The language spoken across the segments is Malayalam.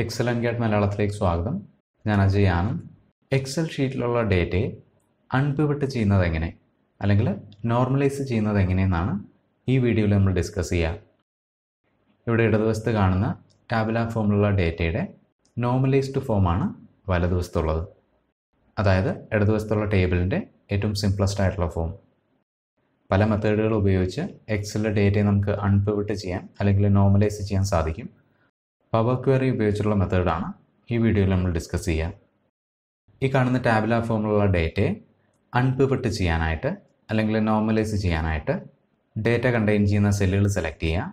എക്സൽ ആൻഡ് മലയാളത്തിലേക്ക് സ്വാഗതം ഞാൻ അജയ് ആണ് എക്സൽ ഷീറ്റിലുള്ള ഡേറ്റയെ അൺപിവട്ട് ചെയ്യുന്നത് എങ്ങനെ അല്ലെങ്കിൽ നോർമലൈസ് ചെയ്യുന്നത് എങ്ങനെയെന്നാണ് ഈ വീഡിയോയിൽ നമ്മൾ ഡിസ്കസ് ചെയ്യുക ഇവിടെ ഇടതുവശത്ത് കാണുന്ന ടാബുല ഫോമിലുള്ള ഡേറ്റയുടെ നോർമലൈസ്ഡ് ഫോമാണ് വലതുവശത്തുള്ളത് അതായത് ഇടതുവശത്തുള്ള ടേബിളിൻ്റെ ഏറ്റവും സിംപ്ലസ്റ്റ് ആയിട്ടുള്ള ഫോം പല മെത്തേഡുകൾ ഉപയോഗിച്ച് എക്സലിലെ ഡേറ്റയെ നമുക്ക് അൺപിവട്ട് ചെയ്യാൻ അല്ലെങ്കിൽ നോർമലൈസ് ചെയ്യാൻ സാധിക്കും പവർ ക്വയറി ഉപയോഗിച്ചുള്ള മെത്തേഡാണ് ഈ വീഡിയോയിൽ നമ്മൾ ഡിസ്കസ് ചെയ്യാം ഈ കാണുന്ന ടാബുലാർ ഫോമിലുള്ള ഡേറ്റയെ അൺപിവട്ട് ചെയ്യാനായിട്ട് അല്ലെങ്കിൽ നോർമലൈസ് ചെയ്യാനായിട്ട് ഡേറ്റ കണ്ടെയ്ൻ ചെയ്യുന്ന സെല്ലുകൾ സെലക്ട് ചെയ്യുക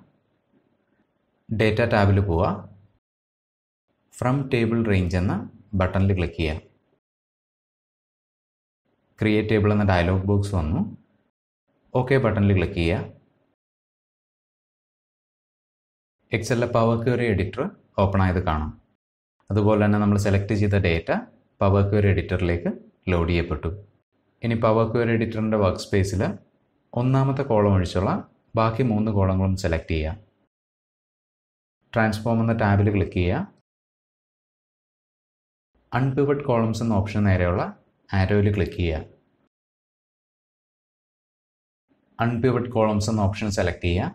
ഡേറ്റ ടാബിൽ പോവുക ഫ്രം ടേബിൾ റേഞ്ച് എന്ന ബട്ടണിൽ ക്ലിക്ക് ചെയ്യുക ക്രിയേറ്റ് ടേബിൾ എന്ന ഡയലോഗ് ബോക്സ് വന്നു ഓക്കെ ബട്ടണിൽ ക്ലിക്ക് ചെയ്യുക എക്സലിലെ പവർ ക്യൂറി എഡിറ്റർ ഓപ്പൺ ആയത് കാണാം അതുപോലെ തന്നെ നമ്മൾ സെലക്ട് ചെയ്ത ഡേറ്റ പവർ ക്യൂറി എഡിറ്ററിലേക്ക് ലോഡ് ചെയ്യപ്പെട്ടു ഇനി പവർ ക്യൂറി എഡിറ്ററിൻ്റെ വർക്ക് സ്പേസിൽ ഒന്നാമത്തെ കോളം ഒഴിച്ചുള്ള ബാക്കി മൂന്ന് കോളങ്ങളും സെലക്ട് ചെയ്യാം ട്രാൻസ്ഫോം എന്ന ടാബിൽ ക്ലിക്ക് ചെയ്യുക അൺപിവഡ് കോളംസ് എന്ന ഓപ്ഷൻ നേരെയുള്ള ആരോയിൽ ക്ലിക്ക് ചെയ്യുക അൺപിവഡ് കോളംസ് എന്ന ഓപ്ഷൻ സെലക്ട് ചെയ്യുക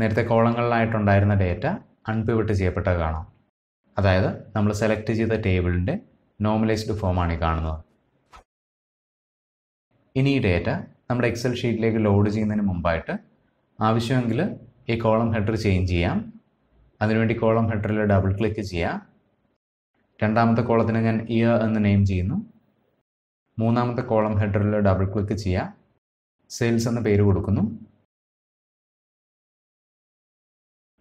നേരത്തെ കോളങ്ങളിലായിട്ടുണ്ടായിരുന്ന ഡേറ്റ അൺപിവിട്ട് ചെയ്യപ്പെട്ടത് കാണാം അതായത് നമ്മൾ സെലക്ട് ചെയ്ത ടേബിളിൻ്റെ നോർമലൈസ്ഡ് ഫോമാണ് ഈ കാണുന്നത് ഇനി ഈ ഡേറ്റ നമ്മുടെ എക്സൽ ഷീറ്റിലേക്ക് ലോഡ് ചെയ്യുന്നതിന് മുമ്പായിട്ട് ആവശ്യമെങ്കിൽ ഈ കോളം ഹെഡർ ചേഞ്ച് ചെയ്യാം അതിനുവേണ്ടി കോളം ഹെഡറിൽ ഡബിൾ ക്ലിക്ക് ചെയ്യാം രണ്ടാമത്തെ കോളത്തിന് ഞാൻ ഇയർ എന്ന് നെയിം ചെയ്യുന്നു മൂന്നാമത്തെ കോളം ഹെഡറിൽ ഡബിൾ ക്ലിക്ക് ചെയ്യാം സെയിൽസ് എന്ന പേര് കൊടുക്കുന്നു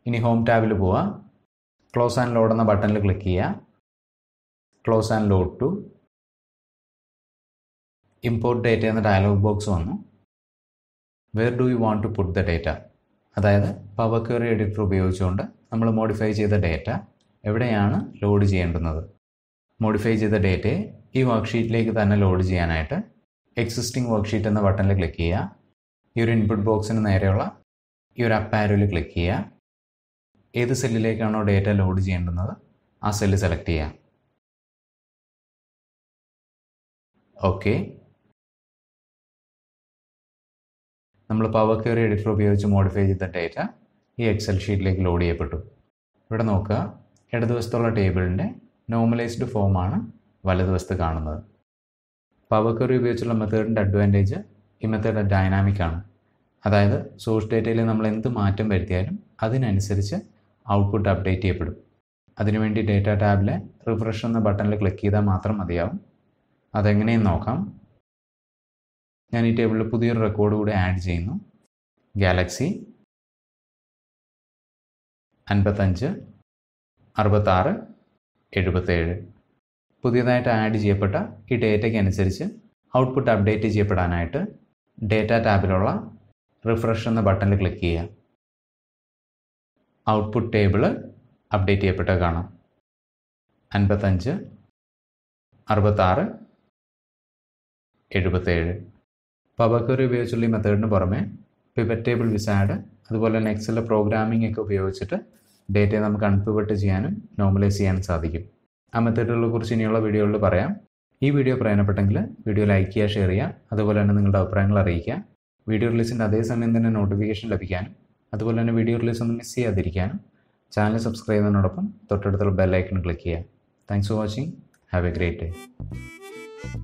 ഇനി ഹോം ടാബിൽ പോവുക ക്ലോസ് ആൻഡ് ലോഡ് എന്ന ബട്ടണിൽ ക്ലിക്ക് ചെയ്യുക close and load to import data എന്ന ഡയലോഗ് ബോക്സ് വന്നു where do you want to put the data അതായത് പവർ ക്വറി എഡിറ്റർ ഉപയോഗിച്ചുകൊണ്ട് നമ്മൾ മോഡിഫൈ ചെയ്ത ഡേറ്റ എവിടെയാണ് ലോഡ് ചെയ്യേണ്ടുന്നത് മോഡിഫൈ ചെയ്ത ഡേറ്റയെ ഈ വർക്ക്ഷീറ്റിലേക്ക് തന്നെ ലോഡ് ചെയ്യാനായിട്ട് എക്സിസ്റ്റിംഗ് വർക്ക്ഷീറ്റ് എന്ന ബട്ടണിൽ ക്ലിക്ക് ചെയ്യുക ഈ ഒരു ഇൻപുട്ട് ബോക്സിന് നേരെയുള്ള ഈ ഒരു അപ്പാരോയിൽ ക്ലിക്ക് ചെയ്യുക ഏത് സെല്ലിലേക്കാണോ ഡേറ്റ ലോഡ് ചെയ്യേണ്ടുന്നത് ആ സെല്ല് സെലക്ട് ചെയ്യാം ഓക്കെ നമ്മൾ പവർ ക്യൂറി എഡിറ്റർ ഉപയോഗിച്ച് മോഡിഫൈ ചെയ്ത ഡേറ്റ ഈ എക്സൽ ഷീറ്റിലേക്ക് ലോഡ് ചെയ്യപ്പെട്ടു ഇവിടെ നോക്കുക ഇടതുവശത്തുള്ള ടേബിളിൻ്റെ നോർമലൈസ്ഡ് ഫോമാണ് വലതുവശത്ത് കാണുന്നത് പവർ ക്യൂറി ഉപയോഗിച്ചുള്ള മെത്തേഡിൻ്റെ അഡ്വാൻറ്റേജ് ഈ മെത്തേഡ് ഡൈനാമിക് ആണ് അതായത് സോഴ്സ് ഡേറ്റയിൽ നമ്മൾ എന്ത് മാറ്റം വരുത്തിയാലും അതിനനുസരിച്ച് ഔട്ട്പുട്ട് അപ്ഡേറ്റ് ചെയ്യപ്പെടും അതിനുവേണ്ടി ഡേറ്റ ടാബിലെ റിഫ്രഷ് എന്ന ബട്ടണിൽ ക്ലിക്ക് ചെയ്താൽ മാത്രം മതിയാവും അതെങ്ങനെയും നോക്കാം ഞാൻ ഈ ടേബിളിൽ പുതിയൊരു റെക്കോർഡ് കൂടി ആഡ് ചെയ്യുന്നു ഗാലക്സി അൻപത്തഞ്ച് അറുപത്താറ് എഴുപത്തേഴ് പുതിയതായിട്ട് ആഡ് ചെയ്യപ്പെട്ട ഈ ഡേറ്റയ്ക്ക് അനുസരിച്ച് ഔട്ട്പുട്ട് അപ്ഡേറ്റ് ചെയ്യപ്പെടാനായിട്ട് ഡേറ്റ ടാബിലുള്ള റിഫ്രഷ് എന്ന ബട്ടണിൽ ക്ലിക്ക് ചെയ്യുക ഔട്ട്പുട്ട് ടേബിൾ അപ്ഡേറ്റ് ചെയ്യപ്പെട്ടത് കാണാം അൻപത്തഞ്ച് അറുപത്താറ് എഴുപത്തേഴ് പവർ ഉപയോഗിച്ചുള്ള ഈ മെത്തേഡിന് പുറമെ പിവറ്റ് ടേബിൾ വിസാഡ് അതുപോലെ തന്നെ എക്സലിലെ പ്രോഗ്രാമിംഗ് ഒക്കെ ഉപയോഗിച്ചിട്ട് ഡേറ്റയെ നമുക്ക് അൺപിവട്ട് ചെയ്യാനും നോർമലൈസ് ചെയ്യാനും സാധിക്കും ആ മെത്തേഡുകളെ കുറിച്ച് ഇനിയുള്ള വീഡിയോകളിൽ പറയാം ഈ വീഡിയോ പ്രയോജനപ്പെട്ടെങ്കിൽ വീഡിയോ ലൈക്ക് ചെയ്യുക ഷെയർ ചെയ്യുക അതുപോലെ തന്നെ നിങ്ങളുടെ അഭിപ്രായങ്ങൾ അറിയിക്കുക വീഡിയോ റിലീസിൻ്റെ അതേസമയം തന്നെ നോട്ടിഫിക്കേഷൻ ലഭിക്കാനും അതുപോലെ തന്നെ വീഡിയോ റിലീസ് ഒന്നും മിസ് ചെയ്യാതിരിക്കാൻ ചാനൽ സബ്സ്ക്രൈബ് ചെയ്യുന്നതിനോടൊപ്പം തൊട്ടടുത്തുള്ള ബെല്ലൈക്കൺ ക്ലിക്ക് ചെയ്യുക thanks for watching have a great day